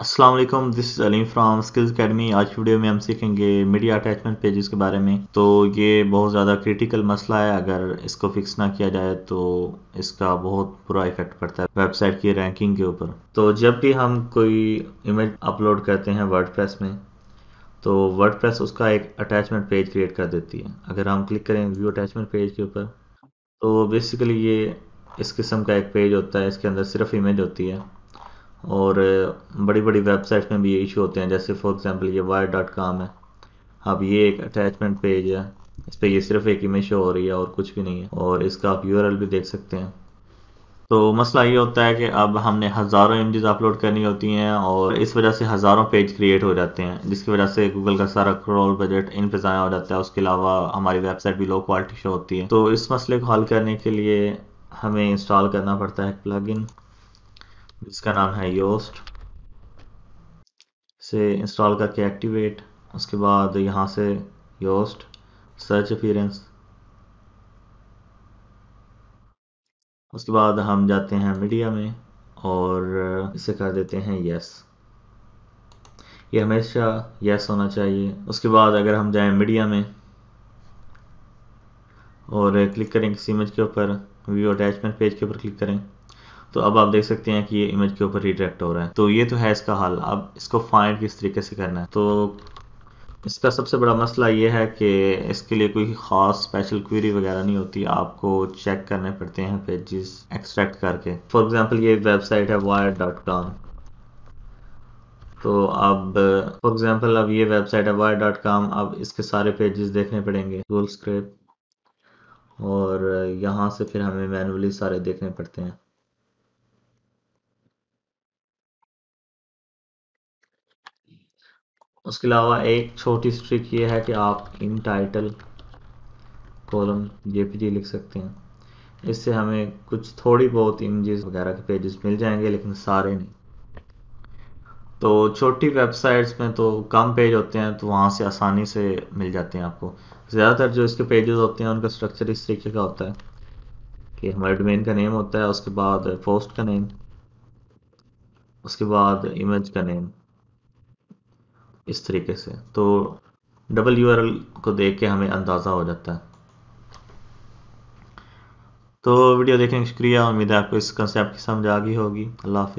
अस्सलाम वालेकुम this is Aleem from skills academy आज की वीडियो में हम सीखेंगे मीडिया अटैचमेंट पेजेस के बारे में तो ये बहुत ज़्यादा क्रिटिकल मसला है अगर इसको फिक्स ना किया जाए तो इसका बहुत बुरा इफेक्ट पड़ता है वेबसाइट की रैंकिंग के ऊपर तो जब भी हम कोई इमेज अपलोड करते हैं वर्ड में तो वर्ड उसका एक अटैचमेंट पेज क्रिएट कर देती है अगर हम क्लिक करें व्यू अटैचमेंट पेज के ऊपर तो बेसिकली ये इस किस्म का एक पेज होता है इसके अंदर सिर्फ इमेज होती है और बड़ी बड़ी वेबसाइट्स में भी ये इशू होते हैं जैसे फॉर एग्जांपल ये वायर डॉट कॉम है अब ये एक अटैचमेंट पेज है इस पर ये सिर्फ एक इमेज शो हो रही है और कुछ भी नहीं है और इसका आप यू भी देख सकते हैं तो मसला ये होता है कि अब हमने हज़ारों इमेज अपलोड करनी होती हैं और इस वजह से हज़ारों पेज क्रिएट हो जाते हैं जिसकी वजह से गूगल का सारा क्रोल बजट इन पर ज़ाया हो जाता है उसके अलावा हमारी वेबसाइट भी लो क्वालिटी शो होती है तो इस मसले को हल करने के लिए हमें इंस्टॉल करना पड़ता है प्लगइन जिसका नाम है योस्ट से इंस्टॉल करके एक्टिवेट उसके बाद यहाँ से योस्ट सर्च अपीरेंस उसके बाद हम जाते हैं मीडिया में और इसे कर देते हैं यस ये हमेशा यस होना चाहिए उसके बाद अगर हम जाएं मीडिया में और क्लिक करें किसी इमेज के ऊपर व्यू अटैचमेंट पेज के ऊपर क्लिक करें तो अब आप देख सकते हैं कि ये इमेज के ऊपर रिडायरेक्ट हो रहा है तो ये तो है इसका हल अब इसको फाइंड किस तरीके से करना है तो इसका सबसे बड़ा मसला ये है कि इसके लिए कोई ख़ास स्पेशल क्वेरी वगैरह नहीं होती आपको चेक करने पड़ते हैं पेजेस एक्सट्रैक्ट करके फॉर एग्जांपल ये वेबसाइट है वायर डॉट कॉम तो अब फॉर एग्जांपल अब ये वेबसाइट है वायर डॉट कॉम अब इसके सारे पेजेस देखने पड़ेंगे गूगल स्क्रिप्ट और यहाँ से फिर हमें मैनुअली सारे देखने पड़ते हैं उसके अलावा एक छोटी सी ट्रिक ये है कि आप इन टाइटल कॉलम जेपीजी लिख सकते हैं इससे हमें कुछ थोड़ी बहुत इमेजेस वगैरह के पेजेस मिल जाएंगे लेकिन सारे नहीं तो छोटी वेबसाइट्स में तो कम पेज होते हैं तो वहाँ से आसानी से मिल जाते हैं आपको ज़्यादातर जो इसके पेजेस होते हैं उनका स्ट्रक्चर इस तरीके का होता है कि हमारे डोमेन का नेम होता है उसके बाद पोस्ट का नेम उसके बाद इमेज का नेम इस तरीके से तो डबल यू को देख के हमें अंदाज़ा हो जाता है तो वीडियो देखने का शुक्रिया उम्मीद है आपको इस कंसेप्ट की समझ आ गई होगी अल्लाह हाफि